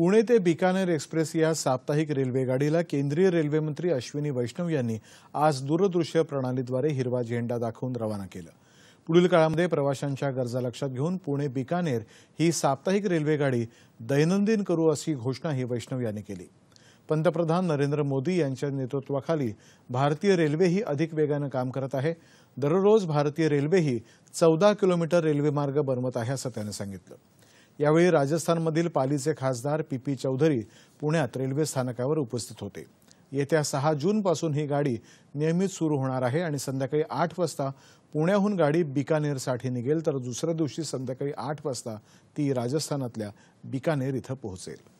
पुणे ते बिकानेर एक्सप्रेस या साप्ताहिक रेल्वेगाडीला केंद्रीय रेल्वेमंत्री अश्विनी वैष्णव यांनी आज दूरदृश्य प्रणालीद्वारे हिरवा झेंडा दाखवून रवाना केलं पुढील काळामध्ये प्रवाशांच्या गरजा लक्षात घेऊन पुणे बिकानेर ही साप्ताहिक रेल्वेगाडी दैनंदिन करू अशी घोषणाही वैष्णव यांनी केली पंतप्रधान नरेंद्र मोदी यांच्या नेतृत्वाखाली भारतीय रेल्वे ही अधिक वेगानं काम करत आहे दररोज भारतीय रेल्वे ही चौदा किलोमीटर रेल्वेमार्ग बनवत आहे असं त्यांनी सांगितलं यावेळी राजस्थानमधील पालीचे खासदार पी पी चौधरी पुण्यात रेल्वे स्थानकावर उपस्थित होते येत्या सहा जूनपासून ही गाडी नियमित सुरू होणार आहे आणि संध्याकाळी आठ वाजता पुण्याहून गाडी बिकानेरसाठी निघेल तर दुसऱ्या दिवशी संध्याकाळी आठ वाजता ती राजस्थानातल्या बिकानेर इथं पोहोचेल